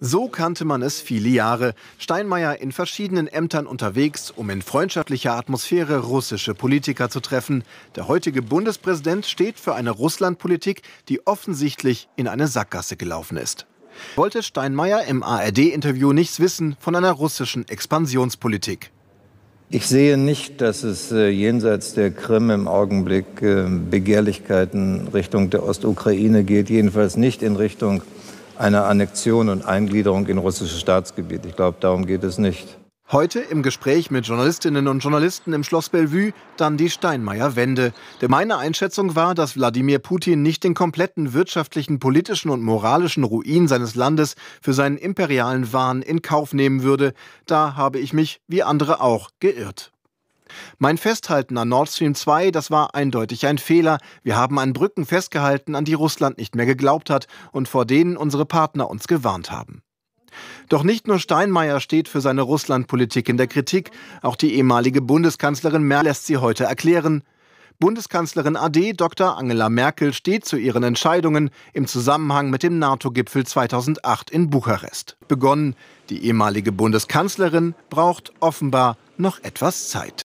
So kannte man es viele Jahre. Steinmeier in verschiedenen Ämtern unterwegs, um in freundschaftlicher Atmosphäre russische Politiker zu treffen. Der heutige Bundespräsident steht für eine Russlandpolitik, die offensichtlich in eine Sackgasse gelaufen ist. Wollte Steinmeier im ARD-Interview nichts wissen von einer russischen Expansionspolitik. Ich sehe nicht, dass es äh, jenseits der Krim im Augenblick äh, Begehrlichkeiten Richtung der Ostukraine geht, jedenfalls nicht in Richtung einer Annexion und Eingliederung in russisches Staatsgebiet. Ich glaube, darum geht es nicht. Heute im Gespräch mit Journalistinnen und Journalisten im Schloss Bellevue dann die Steinmeier-Wende. Denn meine Einschätzung war, dass Wladimir Putin nicht den kompletten wirtschaftlichen, politischen und moralischen Ruin seines Landes für seinen imperialen Wahn in Kauf nehmen würde. Da habe ich mich, wie andere auch, geirrt. Mein Festhalten an Nord Stream 2, das war eindeutig ein Fehler. Wir haben an Brücken festgehalten, an die Russland nicht mehr geglaubt hat und vor denen unsere Partner uns gewarnt haben. Doch nicht nur Steinmeier steht für seine Russlandpolitik in der Kritik, auch die ehemalige Bundeskanzlerin Merkel lässt sie heute erklären. Bundeskanzlerin AD Dr. Angela Merkel steht zu ihren Entscheidungen im Zusammenhang mit dem NATO-Gipfel 2008 in Bukarest. Begonnen, die ehemalige Bundeskanzlerin braucht offenbar noch etwas Zeit.